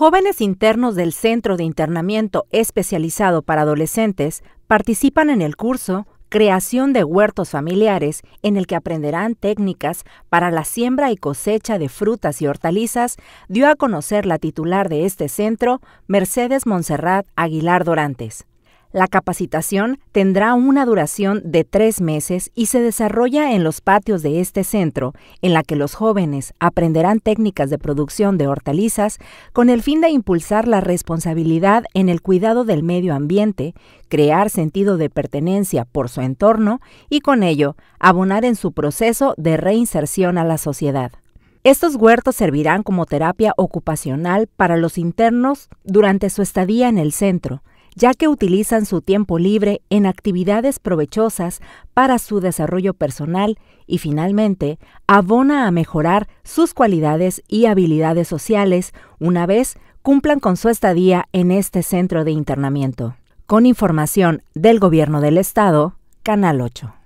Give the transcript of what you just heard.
Jóvenes internos del Centro de Internamiento Especializado para Adolescentes participan en el curso Creación de Huertos Familiares, en el que aprenderán técnicas para la siembra y cosecha de frutas y hortalizas, dio a conocer la titular de este centro, Mercedes Monserrat Aguilar Dorantes. La capacitación tendrá una duración de tres meses y se desarrolla en los patios de este centro, en la que los jóvenes aprenderán técnicas de producción de hortalizas con el fin de impulsar la responsabilidad en el cuidado del medio ambiente, crear sentido de pertenencia por su entorno y con ello abonar en su proceso de reinserción a la sociedad. Estos huertos servirán como terapia ocupacional para los internos durante su estadía en el centro, ya que utilizan su tiempo libre en actividades provechosas para su desarrollo personal y finalmente abona a mejorar sus cualidades y habilidades sociales una vez cumplan con su estadía en este centro de internamiento. Con información del Gobierno del Estado, Canal 8.